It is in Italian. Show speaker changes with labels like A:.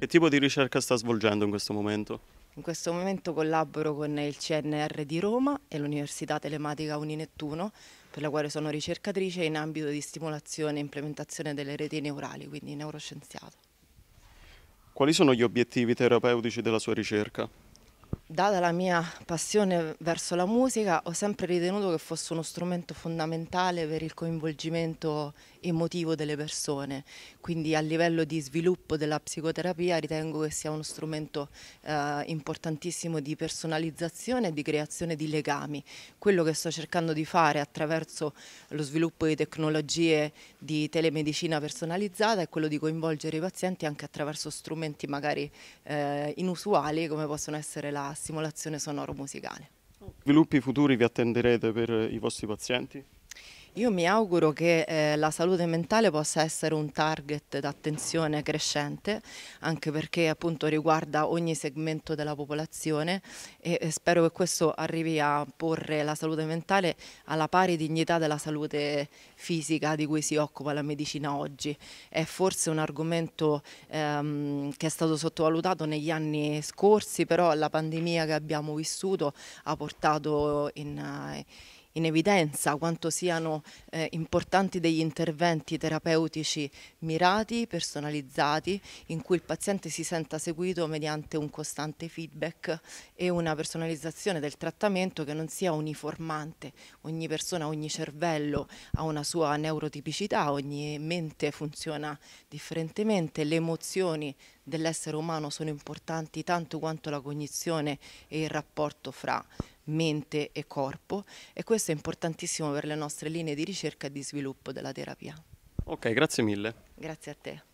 A: Che tipo di ricerca sta svolgendo in questo momento?
B: In questo momento collaboro con il CNR di Roma e l'Università Telematica Uninettuno, per la quale sono ricercatrice in ambito di stimolazione e implementazione delle reti neurali, quindi neuroscienziato.
A: Quali sono gli obiettivi terapeutici della sua ricerca?
B: Data la mia passione verso la musica, ho sempre ritenuto che fosse uno strumento fondamentale per il coinvolgimento emotivo delle persone, quindi a livello di sviluppo della psicoterapia ritengo che sia uno strumento eh, importantissimo di personalizzazione e di creazione di legami. Quello che sto cercando di fare attraverso lo sviluppo di tecnologie di telemedicina personalizzata è quello di coinvolgere i pazienti anche attraverso strumenti magari eh, inusuali come possono essere la simulazione sonoro-musicale.
A: Sviluppi futuri vi attenderete per i vostri pazienti?
B: Io mi auguro che eh, la salute mentale possa essere un target d'attenzione crescente, anche perché appunto riguarda ogni segmento della popolazione e, e, spero che questo arrivi a porre la salute mentale alla pari dignità della salute fisica di cui si occupa la medicina oggi. È forse un argomento ehm, che è stato sottovalutato negli anni scorsi, però la pandemia che abbiamo vissuto ha portato in... Eh, in evidenza quanto siano eh, importanti degli interventi terapeutici mirati, personalizzati, in cui il paziente si senta seguito mediante un costante feedback e una personalizzazione del trattamento che non sia uniformante. Ogni persona, ogni cervello ha una sua neurotipicità, ogni mente funziona differentemente, le emozioni dell'essere umano sono importanti tanto quanto la cognizione e il rapporto fra mente e corpo e questo è importantissimo per le nostre linee di ricerca e di sviluppo della terapia. Ok, grazie mille. Grazie a te.